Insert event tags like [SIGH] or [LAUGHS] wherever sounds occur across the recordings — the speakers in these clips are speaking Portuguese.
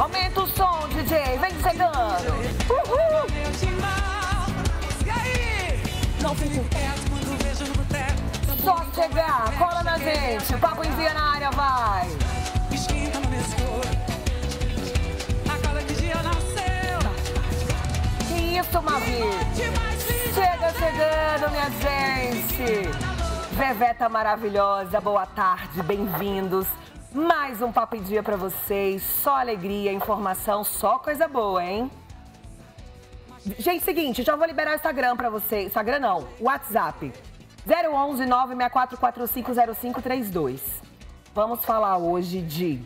Aumenta o som, DJ. Vem chegando. Uhul. Não quando no Só chegar. Cola na gente. Papo envia na área, vai. que Que isso, Mavi? Chega chegando, minha gente! Veveta maravilhosa, boa tarde, bem-vindos. Mais um Papo em Dia para vocês. Só alegria, informação, só coisa boa, hein? Gente, seguinte, já vou liberar o Instagram para vocês. Instagram não, WhatsApp. 011 964450532. Vamos falar hoje de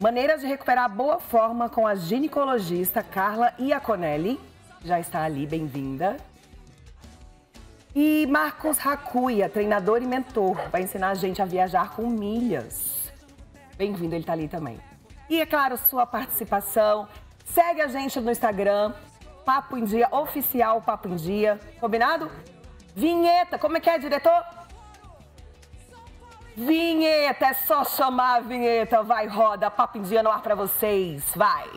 maneiras de recuperar boa forma com a ginecologista Carla Iaconelli. Já está ali, bem-vinda. E Marcos Racuia, treinador e mentor, vai ensinar a gente a viajar com milhas. Bem-vindo, ele está ali também. E, é claro, sua participação. Segue a gente no Instagram, Papo em Dia, oficial Papo em Dia. Combinado? Vinheta, como é que é, diretor? Vinheta, é só chamar a vinheta. Vai, roda, Papo em Dia no ar para vocês. Vai!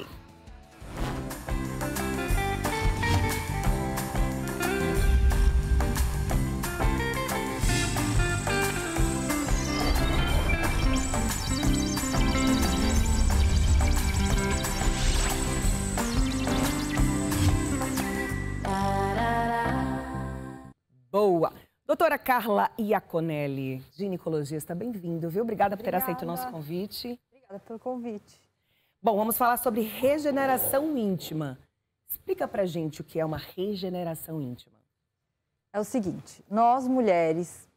Boa. Doutora Carla Iaconelli, ginecologista, bem-vindo, viu? Obrigada, Obrigada, por ter aceito o nosso convite. Obrigada pelo convite. Bom, vamos falar sobre regeneração íntima. Explica pra gente o que é uma regeneração íntima. É o seguinte, nós mulheres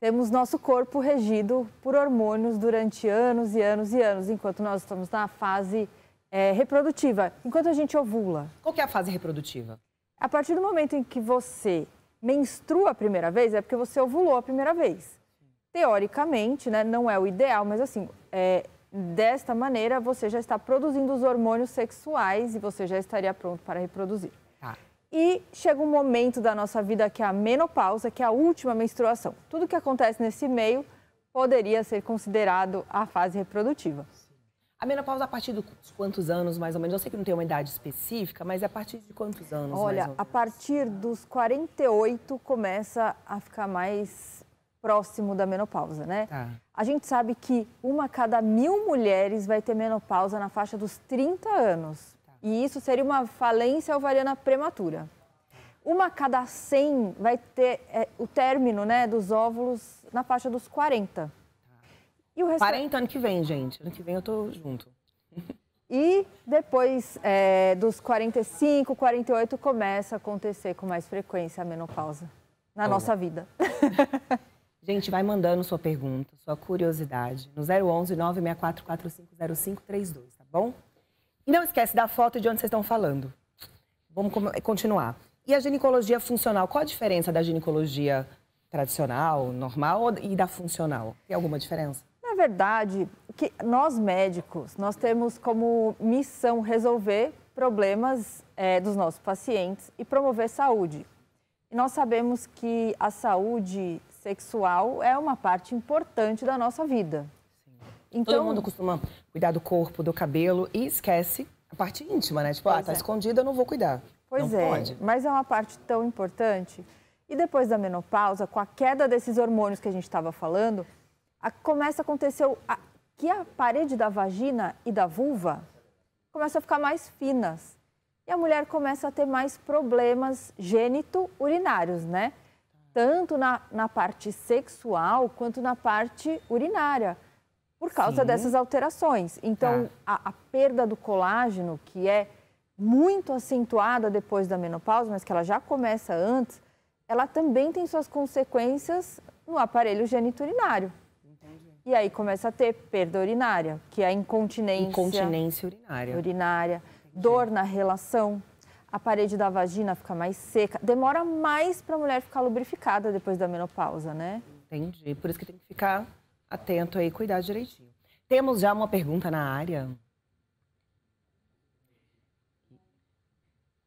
temos nosso corpo regido por hormônios durante anos e anos e anos, enquanto nós estamos na fase é, reprodutiva, enquanto a gente ovula. Qual que é a fase reprodutiva? A partir do momento em que você menstrua a primeira vez, é porque você ovulou a primeira vez. Teoricamente, né, não é o ideal, mas assim, é, desta maneira você já está produzindo os hormônios sexuais e você já estaria pronto para reproduzir. Ah. E chega um momento da nossa vida que é a menopausa, que é a última menstruação. Tudo que acontece nesse meio poderia ser considerado a fase reprodutiva. A menopausa é a partir de quantos anos, mais ou menos? Eu sei que não tem uma idade específica, mas é a partir de quantos anos? Olha, a partir dos 48 começa a ficar mais próximo da menopausa, né? Tá. A gente sabe que uma cada mil mulheres vai ter menopausa na faixa dos 30 anos. Tá. E isso seria uma falência ovariana prematura. Uma cada 100 vai ter é, o término né, dos óvulos na faixa dos 40. E o 40 então, ano que vem, gente. Ano que vem eu tô junto. [LAUGHS] E depois é, dos 45, 48, começa a acontecer com mais frequência a menopausa na nossa vida. [LAUGHS] Gente, vai mandando sua pergunta, sua curiosidade no 011 964 450532, tá bom? E não esquece da foto de onde vocês estão falando. Vamos continuar. E a ginecologia funcional, qual a diferença da ginecologia tradicional, normal e da funcional? Tem alguma diferença? verdade, que nós médicos, nós temos como missão resolver problemas é, dos nossos pacientes e promover saúde. E nós sabemos que a saúde sexual é uma parte importante da nossa vida. Sim. Então, Todo mundo costuma cuidar do corpo, do cabelo e esquece a parte íntima, né? Tipo, ah, tá é. escondida, eu não vou cuidar. Pois não é, pode. mas é uma parte tão importante. E depois da menopausa, com a queda desses hormônios que a gente estava falando, começa a acontecer a, que a parede da vagina e da vulva começa a ficar mais finas. E a mulher começa a ter mais problemas gênito-urinários, né? Tanto na, na parte sexual quanto na parte urinária, por causa Sim. dessas alterações. Então, tá. a, a perda do colágeno, que é muito acentuada depois da menopausa, mas que ela já começa antes, ela também tem suas consequências no aparelho geniturinário. E aí começa a ter perda urinária, que é a incontinência. Incontinência urinária. Urinária. Entendi. Dor na relação. A parede da vagina fica mais seca. Demora mais para a mulher ficar lubrificada depois da menopausa, né? Entendi. Por isso que tem que ficar atento aí, cuidar direitinho. Temos já uma pergunta na área.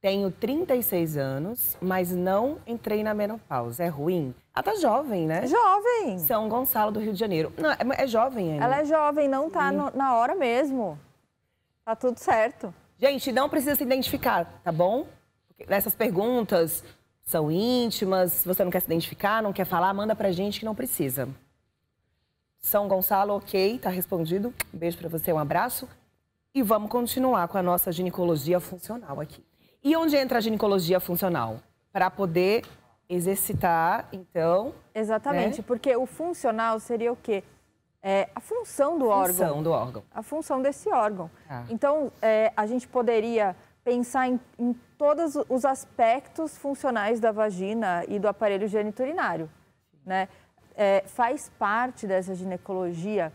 Tenho 36 anos, mas não entrei na menopausa. É ruim? Ela tá jovem, né? Jovem. São Gonçalo do Rio de Janeiro. Não, é, é jovem ainda. Ela é jovem, não tá hum. no, na hora mesmo. Tá tudo certo. Gente, não precisa se identificar, tá bom? essas perguntas são íntimas, você não quer se identificar, não quer falar, manda pra gente que não precisa. São Gonçalo, ok, tá respondido. Um beijo para você, um abraço. E vamos continuar com a nossa ginecologia funcional aqui. E onde entra a ginecologia funcional? Para poder exercitar, então. Exatamente, né? porque o funcional seria o quê? É, a função do órgão. A função do órgão. A função desse órgão. Ah. Então, é, a gente poderia pensar em, em, todos os aspectos funcionais da vagina e do aparelho geniturinário. Né? É, faz parte dessa ginecologia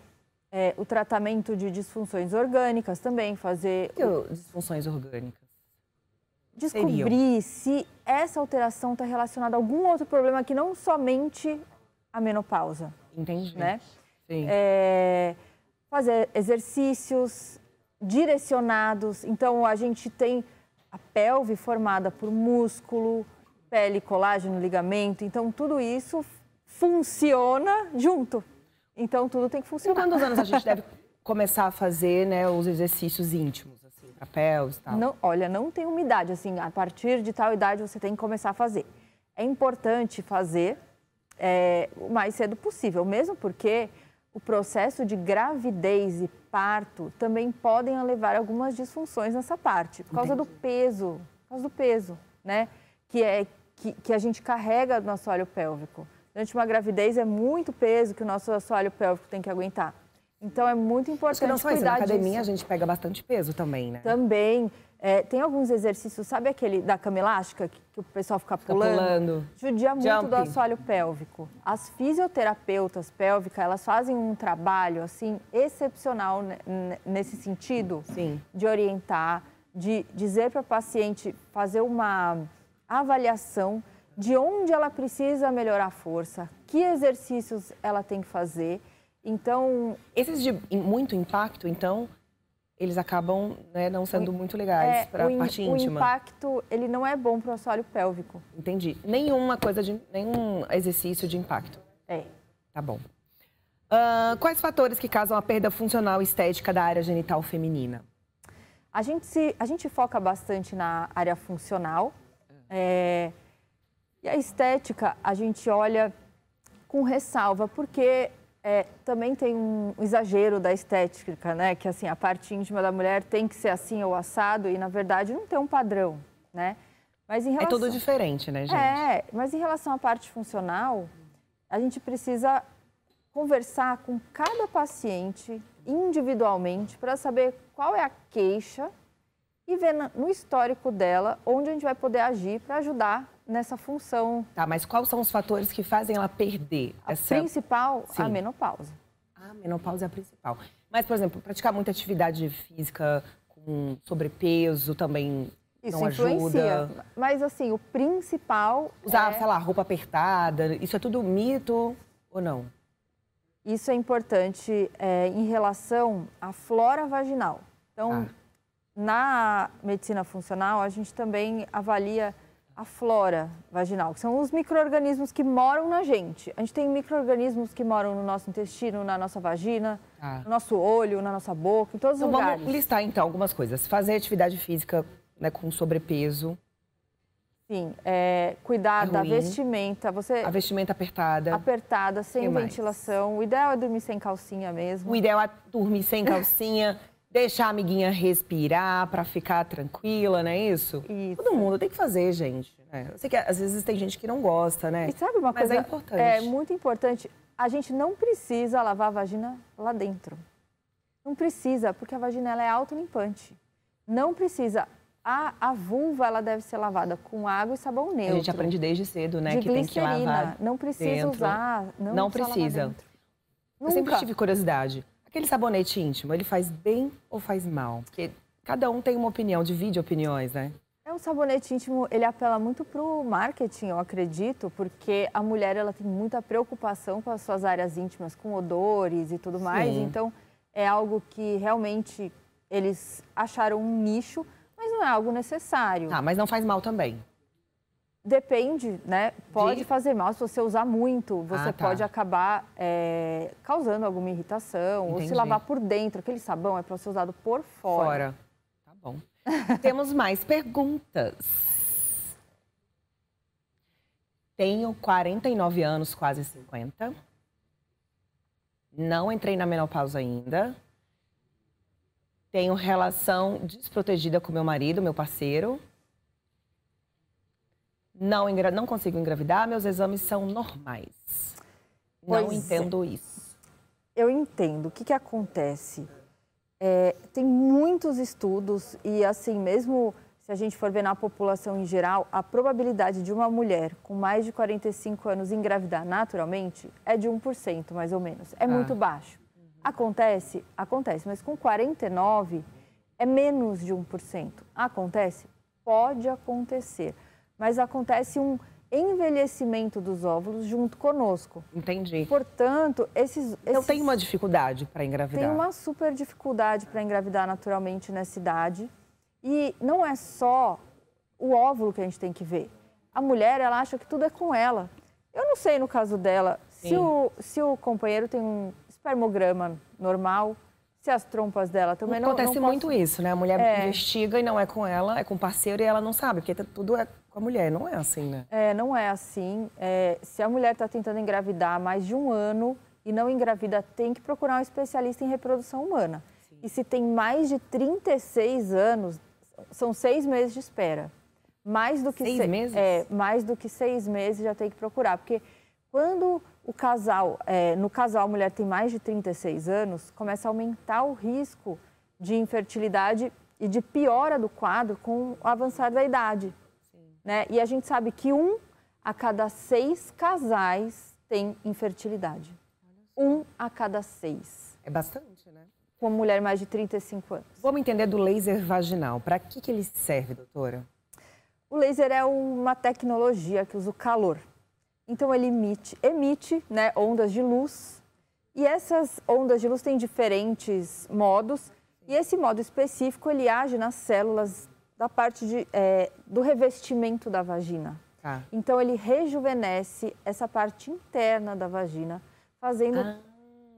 é, o tratamento de disfunções orgânicas também, fazer... É o... Disfunções orgânicas? descobrir seriam. se essa alteração está relacionada a algum outro problema que não somente a menopausa. Entendi. Né? Sim. É, fazer exercícios direcionados. Então, a gente tem a pelve formada por músculo, pele, colágeno, ligamento. Então, tudo isso funciona junto. Então, tudo tem que funcionar. Em então, quantos anos a gente [LAUGHS] deve começar a fazer né, os exercícios íntimos? a e tal? Não, olha, não tem uma idade, assim, a partir de tal idade você tem que começar a fazer. É importante fazer é, o mais cedo possível, mesmo porque o processo de gravidez e parto também podem levar algumas disfunções nessa parte, por causa Entendi. do peso, por causa do peso, né? Que é que, que a gente carrega no nosso assoalho pélvico. Durante uma gravidez é muito peso que o nosso assoalho pélvico tem que aguentar. Então é muito importante Acho não só isso, na academia disso. a gente pega bastante peso também, né? Também. É, tem alguns exercícios, sabe aquele da cama elástica, que, que o pessoal fica, fica pulando? pulando? Judia muito do assoalho pélvico. As fisioterapeutas pélvicas, elas fazem um trabalho, assim, excepcional nesse sentido. Sim. De orientar, de dizer para a paciente fazer uma avaliação de onde ela precisa melhorar a força, que exercícios ela tem que fazer então, esses de muito impacto, então, eles acabam né, não sendo o, muito legais é, para a parte íntima. O impacto, ele não é bom para o assoalho pélvico. Entendi. Nenhuma coisa, de, nenhum exercício de impacto. É. Tá bom. Uh, quais fatores que causam a perda funcional estética da área genital feminina? A gente, se, a gente foca bastante na área funcional. É, é e a estética, a gente olha com ressalva, porque é, também tem um exagero da estética, né? Que assim, a parte íntima da mulher tem que ser assim ou assado e na verdade não tem um padrão, né? Mas em relação... É tudo diferente, né, gente? É, mas em relação à parte funcional, a gente precisa conversar com cada paciente individualmente para saber qual é a queixa e ver no histórico dela onde a gente vai poder agir para ajudar nessa função. Tá, mas quais são os fatores que fazem ela perder? A essa... principal, Sim. a menopausa. A menopausa é a principal. Mas, por exemplo, praticar muita atividade física com sobrepeso também isso não influencia. Ajuda. Mas, assim, o principal. Usar, é... sei lá, roupa apertada, isso é tudo mito ou não? Isso é importante é, em relação à flora vaginal. Então, ah. na medicina funcional, a gente também avalia a flora vaginal, que são os micro-organismos que moram na gente. A gente tem micro-organismos que moram no nosso intestino, na nossa vagina, ah. no nosso olho, na nossa boca, em todos então, os lugares. Vamos listar, então, algumas coisas. Fazer atividade física né, com sobrepeso. Sim, é, cuidar é da vestimenta. Você... A vestimenta apertada. Apertada, sem ventilação. O ideal é dormir sem calcinha mesmo. O ideal é dormir sem calcinha, deixar a amiguinha respirar para ficar tranquila, não é isso? isso? Todo mundo tem que fazer, gente. Né? Eu sei que às vezes tem gente que não gosta, né? E sabe uma Mas é coisa? é importante. É muito importante. A gente não precisa lavar a vagina lá dentro. Não precisa, porque a vagina ela é autolimpante. Não precisa. A, a vulva ela deve ser lavada com água e sabão neutro. A gente aprende desde cedo, né? De que glicerina. tem que lavar. Não precisa dentro. usar. Não, não precisa. precisa. Eu sempre tive curiosidade. Aquele sabonete íntimo, ele faz bem ou faz mal? Porque cada um tem uma opinião, divide opiniões, né? É, um sabonete íntimo, ele apela muito pro marketing, eu acredito, porque a mulher, ela tem muita preocupação com as suas áreas íntimas, com odores e tudo mais. Sim. Então, é algo que realmente eles acharam um nicho, mas não é algo necessário. Ah, mas não faz mal também. Depende, né? Pode de... fazer mal se você usar muito. Você ah, tá. pode acabar é, causando alguma irritação Entendi. ou se lavar por dentro. Aquele sabão é para ser usado por fora. Fora. Tá bom. [LAUGHS] Temos mais perguntas. Tenho 49 anos, quase 50. Não entrei na menopausa ainda. Tenho relação desprotegida com meu marido, meu parceiro não, engra... não consigo engravidar, meus exames são normais. Pois não é. entendo é. isso. Eu entendo. O que, que acontece? É, tem muitos estudos e, assim, mesmo se a gente for ver na população em geral, a probabilidade de uma mulher com mais de 45 anos engravidar naturalmente é de 1%, mais ou menos. É ah. muito baixo. Acontece? Acontece, mas com 49 é menos de 1%. Acontece? Pode acontecer mas acontece um envelhecimento dos óvulos junto conosco. Entendi. Portanto, esses. Então, esses... tenho tem uma dificuldade para engravidar? Tem uma super dificuldade para engravidar naturalmente nessa idade. E não é só o óvulo que a gente tem que ver. A mulher, ela acha que tudo é com ela. Eu não sei no caso dela se o, se o companheiro tem um espermograma normal, se as trompas dela também não, não Acontece posso... muito isso, né? A mulher é. investiga e não é com ela, é com o parceiro e ela não sabe, porque tudo é com a mulher. Não é assim, né? É, não é assim. É, se a mulher está tentando engravidar há mais de um ano e não engravida, tem que procurar um especialista em reprodução humana. Sim. E se tem mais de 36 anos, são seis meses de espera. Mais do que seis, seis meses? É, mais do que seis meses já tem que procurar, porque quando o casal, é, no casal a mulher tem mais de 36 anos, começa a aumentar o risco de infertilidade e de piora do quadro com o avançar da idade. Né? E a gente sabe que um a cada seis casais tem infertilidade. Um a cada seis. É bastante, né? Com uma mulher mais de 35 anos. Vamos entender do laser vaginal. Para que, que ele serve, doutora? O laser é uma tecnologia que usa o calor. Então ele emite, emite né, ondas de luz e essas ondas de luz têm diferentes modos e esse modo específico ele age nas células da parte de, é, do revestimento da vagina. Ah. Então, ele rejuvenesce essa parte interna da vagina, fazendo, ah.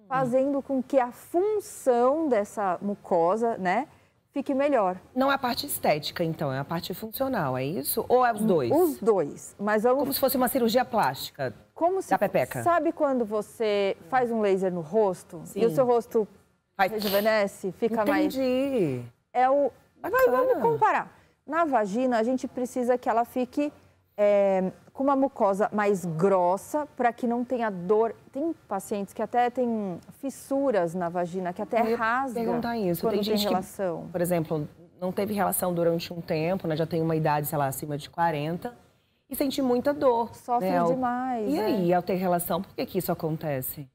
fazendo com que a função dessa mucosa, né? Fique melhor. Não é a parte estética, então, é a parte funcional, é isso? Ou é os hum, dois? Os dois. Mas vamos... Como se fosse uma cirurgia plástica Como se... da pepeca. Sabe quando você faz um laser no rosto Sim. e o seu rosto Vai... rejuvenesce, fica Entendi. mais. Entendi. É o, Agora vamos comparar. Na vagina, a gente precisa que ela fique é, com uma mucosa mais grossa para que não tenha dor. Tem pacientes que até têm fissuras na vagina, que até rasga. Perguntar isso. Quando tem, tem relação. Que, por exemplo, não teve relação durante um tempo, né? Já tem uma idade, sei lá, acima de 40 e sente muita dor. Sofre né? demais. E é. aí, ao ter relação, por que, que isso acontece?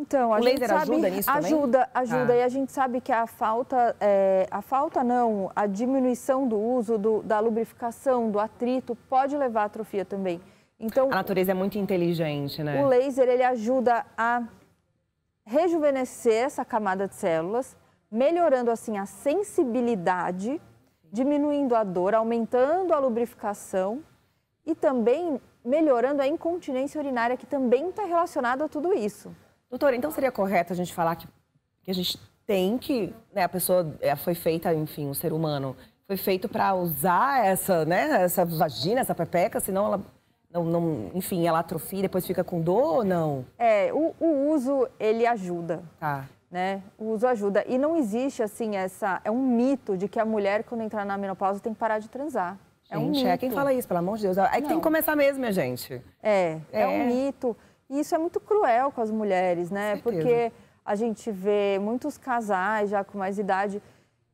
Então, a o gente laser sabe, ajuda nisso ajuda, também? Ajuda, ajuda. Ah. E a gente sabe que a falta, é, a falta não, a diminuição do uso do, da lubrificação, do atrito, pode levar à atrofia também. Então, a natureza é muito inteligente, né? O laser, ele ajuda a rejuvenescer essa camada de células, melhorando, assim, a sensibilidade, diminuindo a dor, aumentando a lubrificação e também melhorando a incontinência urinária, que também está relacionada a tudo isso. Doutora, então seria correto a gente falar que, que a gente tem que, né, a pessoa é, foi feita, enfim, um ser humano foi feito para usar essa, né, essa vagina, essa pepeca, senão ela não, não, enfim, ela atrofia, depois fica com dor ou não? É, o, o uso ele ajuda. Tá. Né? O uso ajuda. E não existe assim essa. É um mito de que a mulher, quando entrar na menopausa, tem que parar de transar. É gente, é um mito. É, quem fala isso, pelo amor de Deus? É, é que tem que começar mesmo, minha gente. É, é, é um mito. E isso é muito cruel com as mulheres, né? Porque a gente vê muitos casais já com mais idade.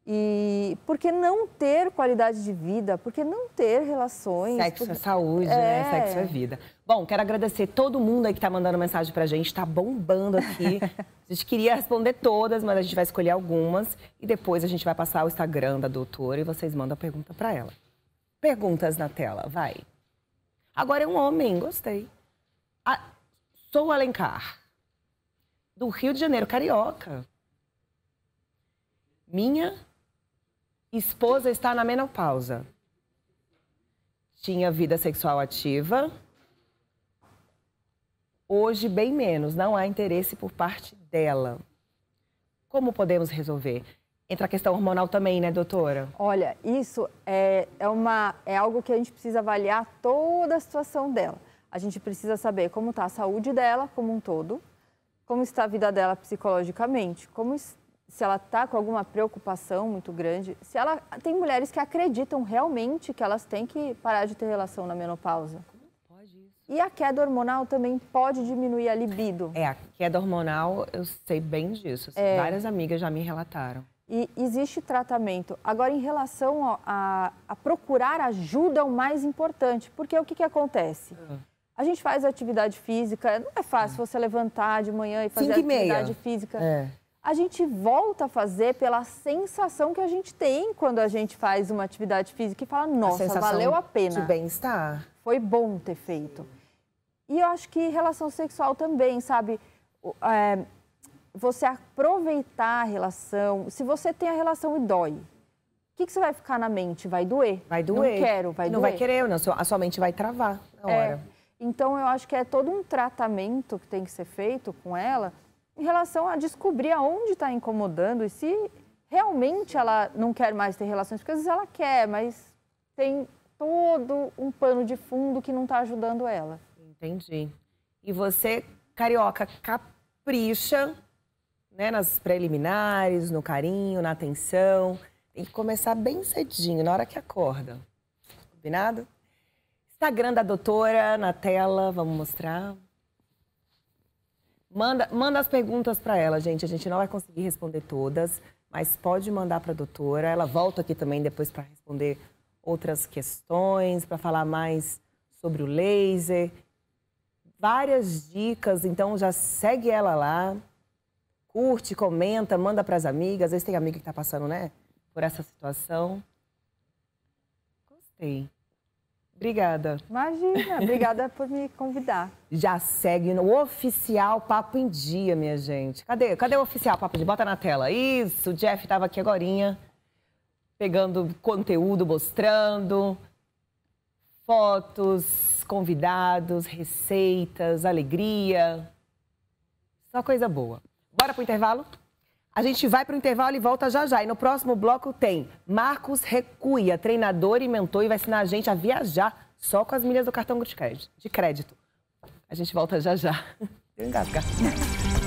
E porque não ter qualidade de vida? porque não ter relações? Sexo é saúde, né? é... né? Sexo é vida. Bom, quero agradecer todo mundo aí que tá mandando mensagem pra gente, tá bombando aqui. [LAUGHS] a gente queria responder todas, mas a gente vai escolher algumas e depois a gente vai passar o Instagram da doutora e vocês mandam a pergunta para ela. Perguntas na tela, vai. Agora é um homem, gostei. Sou Alencar, do Rio de Janeiro, carioca. Minha esposa está na menopausa. Tinha vida sexual ativa. Hoje, bem menos, não há interesse por parte dela. Como podemos resolver? Entra a questão hormonal também, né, doutora? Olha, isso é, é, uma, é algo que a gente precisa avaliar toda a situação dela. A gente precisa saber como está a saúde dela como um todo, como está a vida dela psicologicamente, como se ela está com alguma preocupação muito grande, se ela tem mulheres que acreditam realmente que elas têm que parar de ter relação na menopausa. E a queda hormonal também pode diminuir a libido. É, a queda hormonal, eu sei bem disso. É... Várias amigas já me relataram. E existe tratamento. Agora, em relação a, a, a procurar ajuda, é o mais importante. Porque o que, que acontece? Uhum a gente faz atividade física, não é fácil você levantar de manhã e fazer Cinco atividade e física. É. A gente volta a fazer pela sensação que a gente tem quando a gente faz uma atividade física e fala, nossa, a valeu a pena. De bem-estar. Foi bom ter feito. E eu acho que relação sexual também, sabe? É, você aproveitar a relação. Se você tem a relação e dói, o que, que, você vai ficar na mente? Vai doer? Vai doer. Não quero, vai não doer. Não vai querer, não. A sua mente vai travar na é, hora. É, então, eu acho que é todo um tratamento que tem que ser feito com ela em relação a descobrir aonde está incomodando e se realmente ela não quer mais ter relações, porque às vezes ela quer, mas tem todo um pano de fundo que não está ajudando ela. Entendi. E você, carioca, capricha né, nas preliminares, no carinho, na atenção. Tem que começar bem cedinho, na hora que acorda. Combinado? Instagram da doutora na tela, vamos mostrar. Manda, manda as perguntas para ela, gente. A gente não vai conseguir responder todas, mas pode mandar para a doutora. Ela volta aqui também depois para responder outras questões, para falar mais sobre o laser. Várias dicas, então já segue ela lá. Curte, comenta, manda para as amigas. Às vezes tem amiga que está passando, né, por essa situação. Gostei. Obrigada. Imagina, obrigada por me convidar. Já segue no oficial Papo em Dia, minha gente. Cadê? Cadê o oficial Papo em Dia? Bota na tela. Isso, o Jeff estava aqui agorinha, pegando conteúdo, mostrando fotos, convidados, receitas, alegria. Só coisa boa. Bora pro intervalo? A gente vai para o intervalo e volta já já. E no próximo bloco tem Marcos Recuia, treinador e mentor, e vai ensinar a gente a viajar só com as milhas do cartão de crédito. A gente volta já já. Engasga.